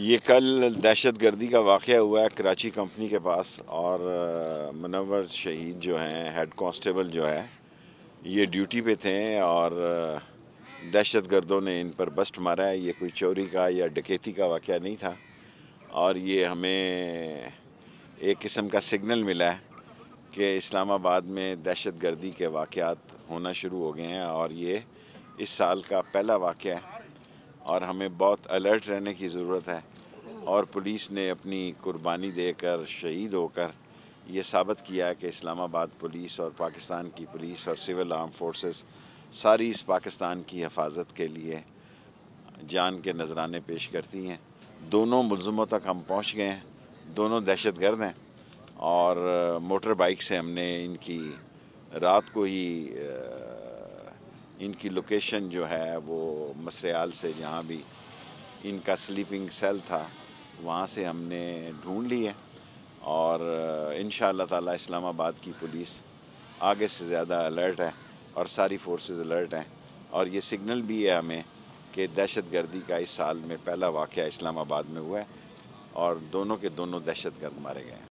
ये कल दहशत गर्दी का वाक़ हुआ है कराची कंपनी के पास और मनवर शहीद जो हैं हेड कांस्टेबल जो है ये ड्यूटी पे थे और दहशत गर्दों ने इन पर बस्ट मारा है ये कोई चोरी का या डकैती का वाक़ नहीं था और ये हमें एक किस्म का सिग्नल मिला है कि इस्लामाबाद में दहशत गर्दी के वाक़ होना शुरू हो गए हैं और ये इस साल का पहला वाक़ है और हमें बहुत अलर्ट रहने की ज़रूरत है और पुलिस ने अपनी कुर्बानी देकर शहीद होकर ये साबित किया कि इस्लामाबाद पुलिस और पाकिस्तान की पुलिस और सिविल आर्म फोर्सेस सारी इस पाकिस्तान की हफाजत के लिए जान के नजराने पेश करती हैं दोनों मुलजमों तक हम पहुंच गए हैं दोनों दहशत गर्द हैं और मोटर बाइक से हमने इनकी रात को ही इनकी लोकेशन जो है वो मसरियाल से जहाँ भी इनका स्लीपिंग सेल था वहाँ से हमने ढूंढ ली है और इन ताला इस्लामाबाद की पुलिस आगे से ज़्यादा अलर्ट है और सारी फोर्सेस अलर्ट हैं और ये सिग्नल भी है हमें कि दहशत गर्दी का इस साल में पहला वाक़ इस्लामाबाद में हुआ है और दोनों के दोनों दहशत गर्द मारे गए हैं